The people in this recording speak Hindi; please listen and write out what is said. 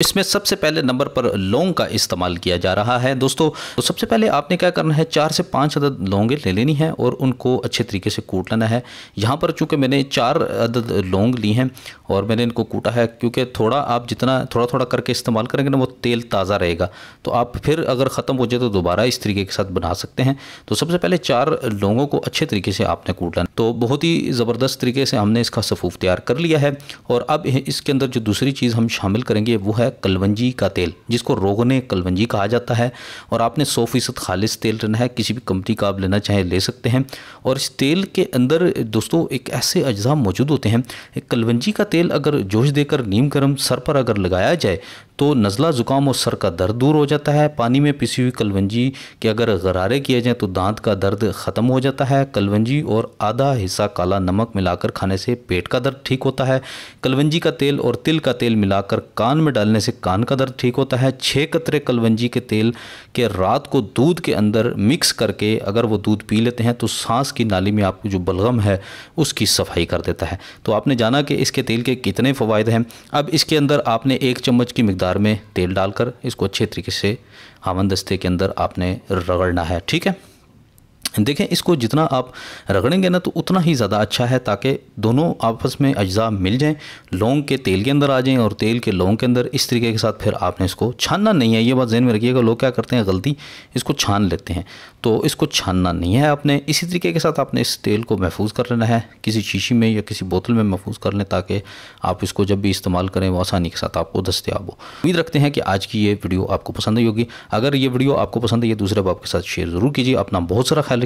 इसमें सबसे पहले नंबर पर लौंग का इस्तेमाल किया जा रहा है दोस्तों तो सबसे पहले आपने क्या करना है चार से पाँच अदद लौंगे ले लेनी है और उनको अच्छे तरीके से कूट लेना है यहाँ पर चूंकि मैंने चार अदद लौंग ली हैं और मैंने इनको कूटा है क्योंकि थोड़ा आप जितना थोड़ा थोड़ा करके इस्तेमाल करेंगे ना वो तेल ताज़ा रहेगा तो आप फिर अगर ख़त्म हो जाए तो दोबारा इस तरीके के साथ बना सकते हैं तो सबसे पहले चार लौंगों को अच्छे तरीके से आपने कूट लाना तो बहुत ही ज़बरदस्त तरीके से हमने इसका सफ़ूफ तैयार कर लिया है और अब इसके अंदर जो दूसरी चीज़ हम शामिल करेंगे वो है कलवंजी का तेल जिसको रोगने कलवंजी कहा जाता है और आपने सौ फ़ीसद खालिश तेल लेना है किसी भी कंपनी का आप लेना चाहें ले सकते हैं और इस तेल के अंदर दोस्तों एक ऐसे अज्जा मौजूद होते हैं कलवंजी का तेल अगर जोश देकर नीम गर्म सर पर अगर लगाया जाए तो नज़ला ज़ुकाम और सर का दर्द दूर हो जाता है पानी में पिसी हुई कलवंजी के अगर गरारे किए जाएँ तो दांत का दर्द ख़त्म हो जाता है कलवंजी और आधा हिस्सा काला नमक मिलाकर खाने से पेट का दर्द ठीक होता है कलवंजी का तेल और तिल का तेल मिलाकर कान में डालने से कान का दर्द ठीक होता है छः कतरे कलवंजी के तेल के रात को दूध के अंदर मिक्स करके अगर वो दूध पी लेते हैं तो सांस की नाली में आपको जो बलगम है उसकी सफाई कर देता है तो आपने जाना कि इसके तेल के कितने फ़वाद हैं अब इसके अंदर आपने एक चम्मच की मकदार मकदार में तेल डालकर इसको अच्छे तरीके से आमन दस्ते के अंदर आपने रगड़ना है ठीक है देखें इसको जितना आप रगड़ेंगे ना तो उतना ही ज़्यादा अच्छा है ताकि दोनों आपस में अज्जा मिल जाएं लौंग के तेल के अंदर आ जाएं और तेल के लौंग के अंदर इस तरीके के साथ फिर आपने इसको छानना नहीं है ये बात जहन में रखिएगा लोग क्या करते हैं गलती इसको छान लेते हैं तो इसको छानना नहीं है आपने इसी तरीके के साथ आपने इस तेल को महफूज कर लेना है किसी शीशी में या किसी बोतल में महफूज कर लें ताकि आप इसको जब भी इस्तेमाल करें वो आसानी के साथ आपको दस्तियाब हो उम्मीद रखते हैं कि आज की ये वीडियो आपको पसंद ही होगी अगर ये वीडियो आपको पसंद है ये दूसरे बाप के साथ शेयर ज़रूर कीजिए अपना बहुत सारा ख्याल